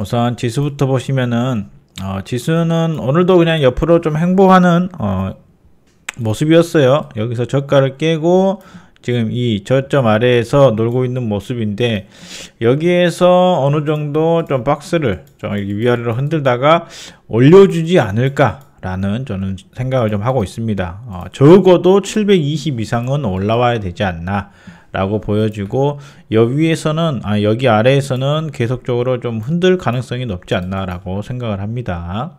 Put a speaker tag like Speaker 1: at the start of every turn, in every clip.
Speaker 1: 우선 지수부터 보시면은 어, 지수는 오늘도 그냥 옆으로 좀 행보하는 어, 모습이었어요. 여기서 저가를 깨고 지금 이 저점 아래에서 놀고 있는 모습인데 여기에서 어느 정도 좀 박스를 좀 위아래로 흔들다가 올려주지 않을까 라는 저는 생각을 좀 하고 있습니다. 어, 적어도 720 이상은 올라와야 되지 않나 라고 보여지고 여기에서는 아, 여기 아래에서는 계속적으로 좀 흔들 가능성이 높지 않나 라고 생각을 합니다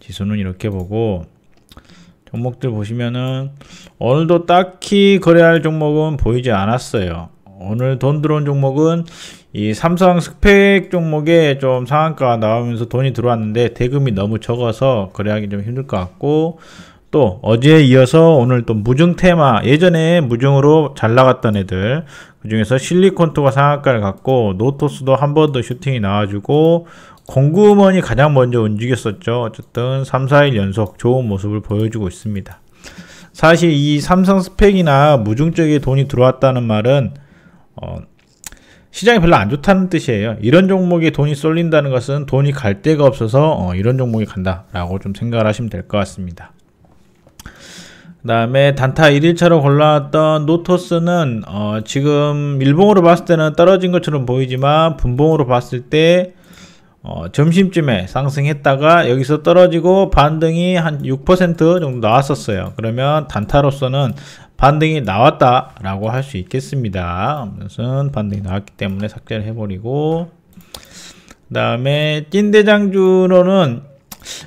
Speaker 1: 지수는 이렇게 보고 종목들 보시면은 오늘도 딱히 거래할 종목은 보이지 않았어요 오늘 돈 들어온 종목은 이 삼성 스펙 종목에 좀 상한가 나오면서 돈이 들어왔는데 대금이 너무 적어서 거래하기 좀 힘들 것 같고 또 어제에 이어서 오늘 또 무중 테마 예전에 무중으로 잘 나갔던 애들 그 중에서 실리콘토가 상한가를 갖고 노토스도 한 번 더 슈팅이 나와주고 공구음원이 가장 먼저 움직였었죠 어쨌든 3, 4일 연속 좋은 모습을 보여주고 있습니다 사실 이 삼성 스펙이나 무중 쪽에 돈이 들어왔다는 말은 어, 시장이 별로 안 좋다는 뜻이에요. 이런 종목에 돈이 쏠린다는 것은 돈이 갈 데가 없어서 어, 이런 종목이 간다라고 좀 생각을 하시면 될 것 같습니다. 그 다음에 단타 1일차로 골라왔던 노토스는 어 지금 일봉으로 봤을 때는 떨어진 것처럼 보이지만 분봉으로 봤을 때어 점심쯤에 상승했다가 여기서 떨어지고 반등이 한 6% 정도 나왔었어요. 그러면 단타로서는 반등이 나왔다라고 할 수 있겠습니다. 무슨 반등이 나왔기 때문에 삭제를 해버리고 그 다음에 찐대장주로는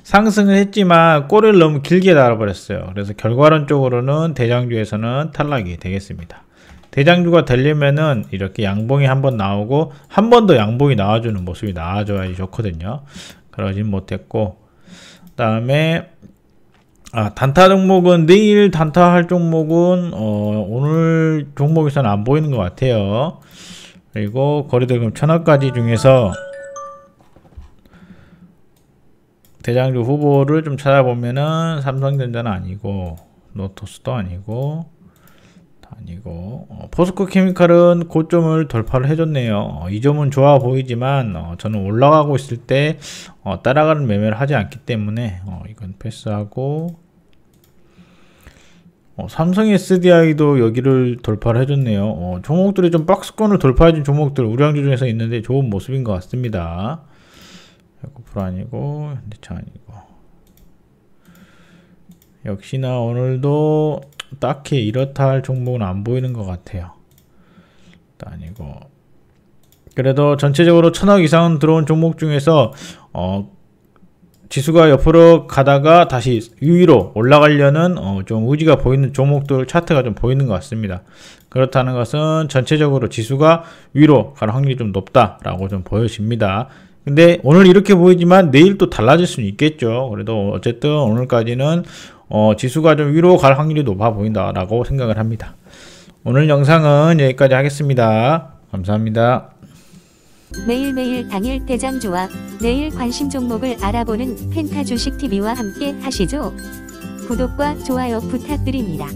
Speaker 1: 상승을 했지만 골을 너무 길게 달아버렸어요. 그래서 결과론적으로는 대장주에서는 탈락이 되겠습니다. 대장주가 되려면은 이렇게 양봉이 한번 나오고 한 번 더 양봉이 나와주는 모습이 나와줘야 지 좋거든요. 그러진 못했고 그 다음에 아, 단타 종목은 내일 단타할 종목은 어, 오늘 종목에서는 안 보이는 것 같아요. 그리고 거래대금 천억까지 중에서 대장주 후보를 좀 찾아보면은 삼성전자는 아니고 노토스도 아니고 아니고 어, 포스코 케미칼은 고점을 돌파를 해줬네요 어, 이 점은 좋아 보이지만 어, 저는 올라가고 있을 때 어, 따라가는 매매를 하지 않기 때문에 어, 이건 패스하고 어, 삼성 SDI도 여기를 돌파를 해줬네요 종목들이 좀 박스권을 돌파해준 종목들 우량주 중에서 있는데 좋은 모습인 것 같습니다 배고풀 아니고 현대차 아니고 역시나 오늘도 딱히 이렇다 할 종목은 안 보이는 것 같아요 아니고 그래도 전체적으로 천억 이상 들어온 종목 중에서 어, 지수가 옆으로 가다가 다시 위로 올라가려는 어, 좀 의지가 보이는 종목들 차트가 좀 보이는 것 같습니다. 그렇다는 것은 전체적으로 지수가 위로 갈 확률이 좀 높다라고 좀 보여집니다. 근데 오늘 이렇게 보이지만 내일 또 달라질 수는 있겠죠. 그래도 어쨌든 오늘까지는 어, 지수가 좀 위로 갈 확률이 높아 보인다라고 생각을 합니다. 오늘 영상은 여기까지 하겠습니다. 감사합니다. 매일매일 당일 대장 조합, 내일 관심 종목을 알아보는 펜타 주식 TV와 함께 하시죠. 구독과 좋아요 부탁드립니다.